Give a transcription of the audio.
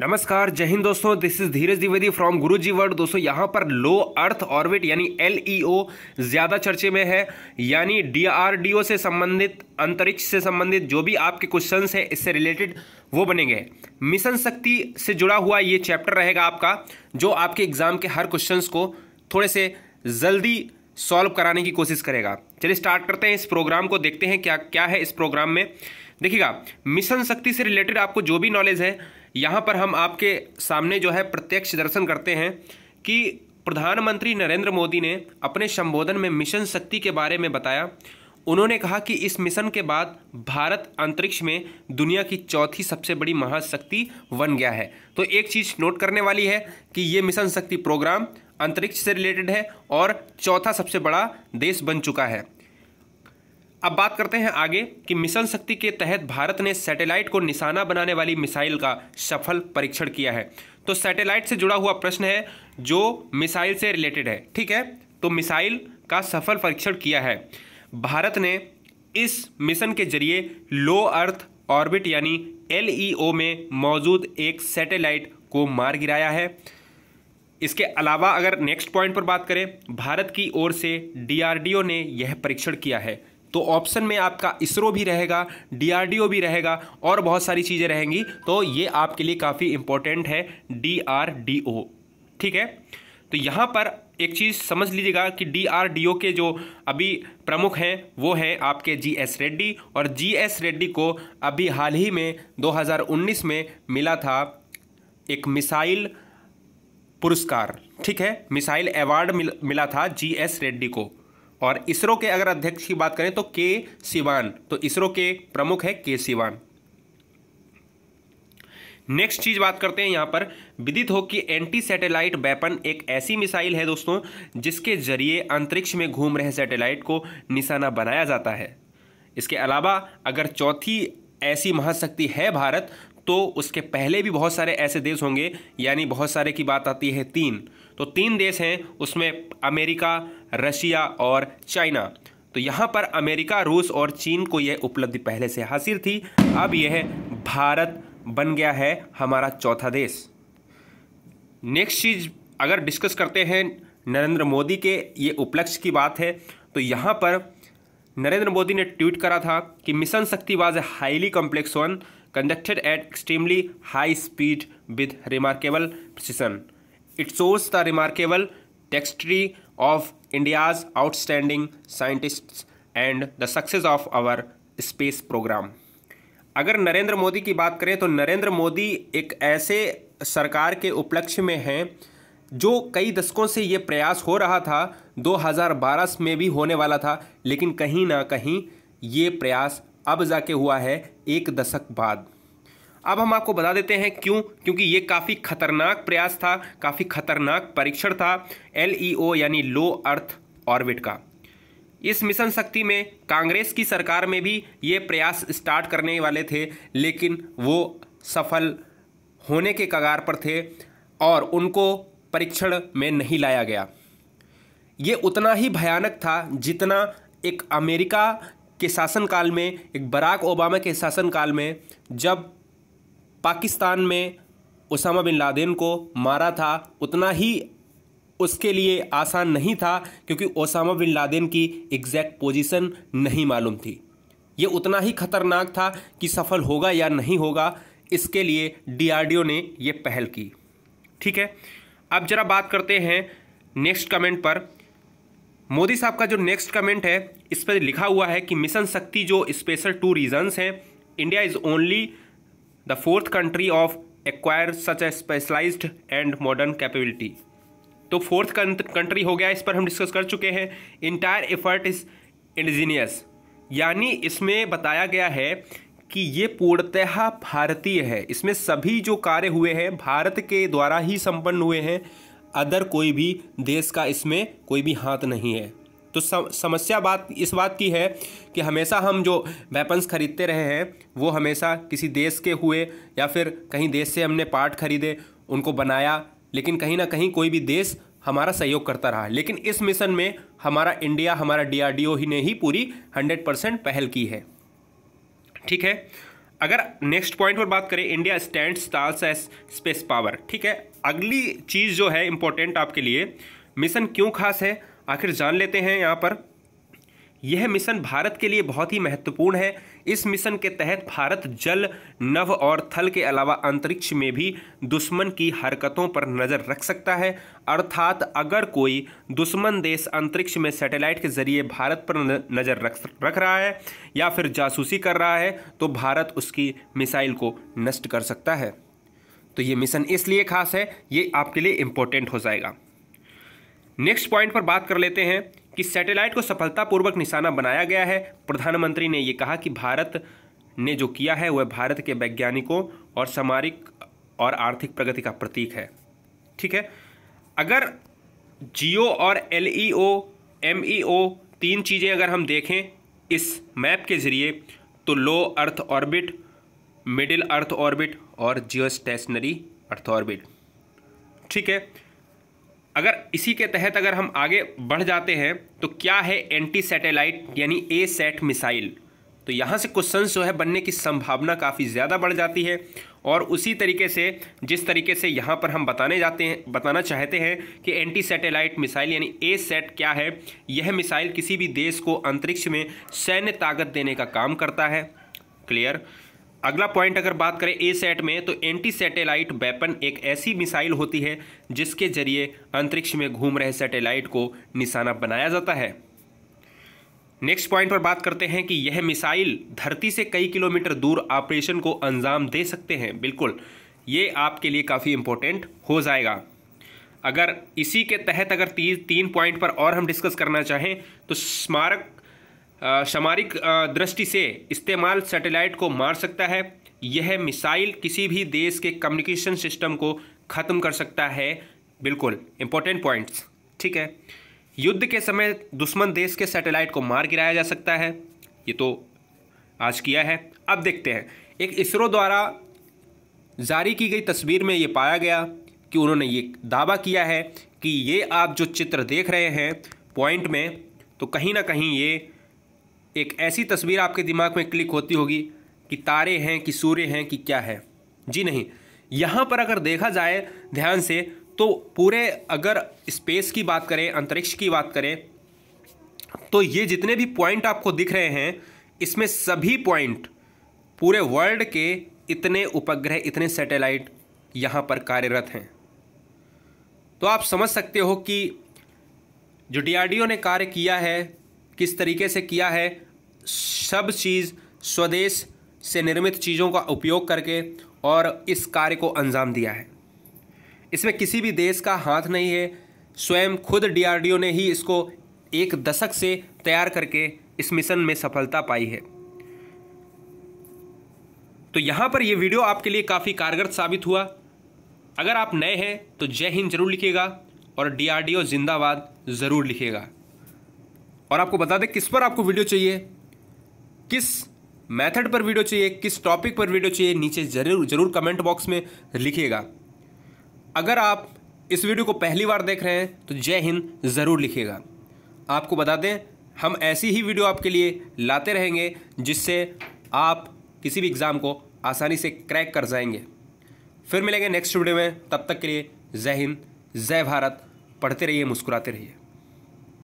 नमस्कार जय हिंद दोस्तों this is Dheeraj Dwivedi from Guru ji word दोस्तों यहाँ पर लो अर्थ ऑर्बिट यानी एल e ज़्यादा चर्चे में है यानी ओ से संबंधित अंतरिक्ष से संबंधित जो भी आपके क्वेश्चंस हैं इससे रिलेटेड वो बनेंगे मिशन शक्ति से जुड़ा हुआ ये चैप्टर रहेगा आपका जो आपके एग्जाम के हर क्वेश्चन को थोड़े से जल्दी सॉल्व कराने की कोशिश करेगा चलिए स्टार्ट करते हैं इस प्रोग्राम को देखते हैं क्या क्या है इस प्रोग्राम में देखिएगा मिशन शक्ति से रिलेटेड आपको जो भी नॉलेज है यहाँ पर हम आपके सामने जो है प्रत्यक्ष दर्शन करते हैं कि प्रधानमंत्री नरेंद्र मोदी ने अपने संबोधन में मिशन शक्ति के बारे में बताया उन्होंने कहा कि इस मिशन के बाद भारत अंतरिक्ष में दुनिया की चौथी सबसे बड़ी महाशक्ति बन गया है तो एक चीज़ नोट करने वाली है कि ये मिशन शक्ति प्रोग्राम अंतरिक्ष से रिलेटेड है और चौथा सबसे बड़ा देश बन चुका है अब बात करते हैं आगे कि मिशन शक्ति के तहत भारत ने सैटेलाइट को निशाना बनाने वाली मिसाइल का सफल परीक्षण किया है तो सैटेलाइट से जुड़ा हुआ प्रश्न है जो मिसाइल से रिलेटेड है ठीक है तो मिसाइल का सफल परीक्षण किया है भारत ने इस मिशन के जरिए लो अर्थ ऑर्बिट यानी एल में मौजूद एक सैटेलाइट को मार गिराया है इसके अलावा अगर नेक्स्ट पॉइंट पर बात करें भारत की ओर से डीआरडीओ ने यह परीक्षण किया है तो ऑप्शन में आपका इसरो भी रहेगा डीआरडीओ भी रहेगा और बहुत सारी चीज़ें रहेंगी तो ये आपके लिए काफ़ी इंपॉर्टेंट है डीआरडीओ ठीक है तो यहाँ पर एक चीज़ समझ लीजिएगा कि डीआरडीओ के जो अभी प्रमुख हैं वो हैं आपके जीएस रेड्डी और जीएस रेड्डी को अभी हाल ही में 2019 में मिला था एक मिसाइल पुरस्कार ठीक है मिसाइल अवार्ड मिल, मिला था जी रेड्डी को और इसरो के अगर अध्यक्ष की बात करें तो के सिवान तो इसरो के प्रमुख है के सिवान नेक्स्ट चीज बात करते हैं यहां पर विदित हो कि एंटी सैटेलाइट वेपन एक ऐसी मिसाइल है दोस्तों जिसके जरिए अंतरिक्ष में घूम रहे सैटेलाइट को निशाना बनाया जाता है इसके अलावा अगर चौथी ऐसी महाशक्ति है भारत तो उसके पहले भी बहुत सारे ऐसे देश होंगे यानी बहुत सारे की बात आती है तीन तो तीन देश हैं उसमें अमेरिका रशिया और चाइना तो यहाँ पर अमेरिका रूस और चीन को यह उपलब्धि पहले से हासिल थी अब यह भारत बन गया है हमारा चौथा देश नेक्स्ट चीज़ अगर डिस्कस करते हैं नरेंद्र मोदी के ये उपलक्ष्य की बात है तो यहाँ पर नरेंद्र मोदी ने ट्वीट करा था कि mission Shakti was a highly complex one conducted at extremely high speed with remarkable precision it shows the remarkable dexterity of India's outstanding scientist and the success of our space program अगर नरेंद्र मोदी की बात करें तो नरेंद्र मोदी एक ऐसे सरकार के उपलक्ष्य में हैं जो कई दशकों से ये प्रयास हो रहा था 2012 में भी होने वाला था लेकिन कहीं ना कहीं ये प्रयास अब जाके हुआ है एक दशक बाद अब हम आपको बता देते हैं क्यों क्योंकि ये काफ़ी खतरनाक प्रयास था काफ़ी खतरनाक परीक्षण था एल e यानी लो अर्थ ऑर्बिट का इस मिशन शक्ति में कांग्रेस की सरकार में भी ये प्रयास स्टार्ट करने वाले थे लेकिन वो सफल होने के कगार पर थे और उनको परीक्षण में नहीं लाया गया ये उतना ही भयानक था जितना एक अमेरिका के शासनकाल में एक बराक ओबामा के शासनकाल में जब पाकिस्तान में उसामा बिन लादेन को मारा था उतना ही उसके लिए आसान नहीं था क्योंकि ओसामा बिन लादेन की एग्जैक्ट पोजीशन नहीं मालूम थी ये उतना ही खतरनाक था कि सफल होगा या नहीं होगा इसके लिए डीआरडीओ ने यह पहल की ठीक है अब जरा बात करते हैं नेक्स्ट कमेंट पर मोदी साहब का जो नेक्स्ट कमेंट है इस पर लिखा हुआ है कि मिशन शक्ति जो स्पेशल टू रीजन्स हैं India is only the fourth country of acquire such a specialized and modern capability तो फोर्थ कंट्री हो गया इस पर हम डिस्कस कर चुके हैं इंटायर एफर्ट इज इंडिजीनियस यानी इसमें बताया गया है कि ये पूर्णतः भारतीय है इसमें सभी जो कार्य हुए हैं भारत के द्वारा ही संपन्न हुए हैं अदर कोई भी देश का इसमें कोई भी हाथ नहीं है तो समस्या बात इस बात की है कि हमेशा हम जो वेपन्स ख़रीदते रहे हैं वो हमेशा किसी देश के हुए या फिर कहीं देश से हमने पार्ट खरीदे उनको बनाया लेकिन कहीं ना कहीं कोई भी देश हमारा सहयोग करता रहा लेकिन इस मिशन में हमारा इंडिया हमारा डीआरडीओ ही ने ही पूरी हंड्रेड परसेंट पहल की है ठीक है अगर नेक्स्ट पॉइंट पर बात करें India stand stars as space power ठीक है अगली चीज़ जो है इम्पोर्टेंट आपके लिए मिशन क्यों खास है आखिर जान लेते हैं यहाँ पर यह मिशन भारत के लिए बहुत ही महत्वपूर्ण है इस मिशन के तहत भारत जल नव और थल के अलावा अंतरिक्ष में भी दुश्मन की हरकतों पर नज़र रख सकता है अर्थात अगर कोई दुश्मन देश अंतरिक्ष में सैटेलाइट के जरिए भारत पर नज़र रख रख रहा है या फिर जासूसी कर रहा है तो भारत उसकी मिसाइल को नष्ट कर सकता है तो ये मिशन इसलिए खास है ये आपके लिए इम्पोर्टेंट हो जाएगा नेक्स्ट पॉइंट पर बात कर लेते हैं कि सैटेलाइट को सफलतापूर्वक निशाना बनाया गया है प्रधानमंत्री ने ये कहा कि भारत ने जो किया है वह भारत के वैज्ञानिकों और सामरिक और आर्थिक प्रगति का प्रतीक है ठीक है अगर जियो और L E O M E ओ तीन चीज़ें अगर हम देखें इस मैप के ज़रिए तो low earth orbit middle earth orbit और जियो स्टेशनरी अर्थ ऑर्बिट ठीक है अगर इसी के तहत अगर हम आगे बढ़ जाते हैं तो क्या है एंटी सैटेलाइट यानी ए सेट मिसाइल तो यहाँ से क्वेश्चन जो है बनने की संभावना काफ़ी ज़्यादा बढ़ जाती है और उसी तरीके से जिस तरीके से यहाँ पर हम बताने जाते हैं बताना चाहते हैं कि एंटी सैटेलाइट मिसाइल यानी ए सेट क्या है यह मिसाइल किसी भी देश को अंतरिक्ष में सैन्य ताकत देने का काम करता है क्लियर अगला पॉइंट अगर बात करें ए सेट में तो एंटी सैटेलाइट वेपन एक ऐसी मिसाइल होती है जिसके जरिए अंतरिक्ष में घूम रहे सैटेलाइट को निशाना बनाया जाता है नेक्स्ट पॉइंट पर बात करते हैं कि यह मिसाइल धरती से कई किलोमीटर दूर ऑपरेशन को अंजाम दे सकते हैं बिल्कुल ये आपके लिए काफ़ी इम्पोर्टेंट हो जाएगा अगर इसी के तहत अगर ती, तीन पॉइंट पर और हम डिस्कस करना चाहें तो स्मारक सामरिक दृष्टि से इस्तेमाल सैटेलाइट को मार सकता है यह मिसाइल किसी भी देश के कम्युनिकेशन सिस्टम को ख़त्म कर सकता है बिल्कुल इंपॉर्टेंट पॉइंट्स ठीक है युद्ध के समय दुश्मन देश के सैटेलाइट को मार गिराया जा सकता है ये तो आज किया है अब देखते हैं एक इसरो द्वारा जारी की गई तस्वीर में ये पाया गया कि उन्होंने ये दावा किया है कि ये आप जो चित्र देख रहे हैं पॉइंट में तो कहीं ना कहीं ये एक ऐसी तस्वीर आपके दिमाग में क्लिक होती होगी कि तारे हैं कि सूर्य हैं कि क्या है जी नहीं यहाँ पर अगर देखा जाए ध्यान से तो पूरे अगर स्पेस की बात करें अंतरिक्ष की बात करें तो ये जितने भी पॉइंट आपको दिख रहे हैं इसमें सभी पॉइंट पूरे वर्ल्ड के इतने उपग्रह इतने सैटेलाइट यहाँ पर कार्यरत हैं तो आप समझ सकते हो कि जो डी ने कार्य किया है किस तरीके से किया है सब चीज़ स्वदेश से निर्मित चीज़ों का उपयोग करके और इस कार्य को अंजाम दिया है इसमें किसी भी देश का हाथ नहीं है स्वयं खुद डीआरडीओ ने ही इसको एक दशक से तैयार करके इस मिशन में सफलता पाई है तो यहाँ पर यह वीडियो आपके लिए काफ़ी कारगर साबित हुआ अगर आप नए हैं तो जय हिंद जरूर लिखिएगा और डीआरडीओ जिंदाबाद ज़रूर लिखिएगा और आपको बता दें किस पर आपको वीडियो चाहिए किस मेथड पर वीडियो चाहिए किस टॉपिक पर वीडियो चाहिए नीचे जरूर जरूर कमेंट बॉक्स में लिखिएगा अगर आप इस वीडियो को पहली बार देख रहे हैं तो जय हिंद ज़रूर लिखिएगा आपको बता दें हम ऐसी ही वीडियो आपके लिए लाते रहेंगे जिससे आप किसी भी एग्ज़ाम को आसानी से क्रैक कर जाएंगे फिर मिलेंगे नेक्स्ट वीडियो में तब तक के लिए जय हिंद जय भारत पढ़ते रहिए मुस्कुराते रहिए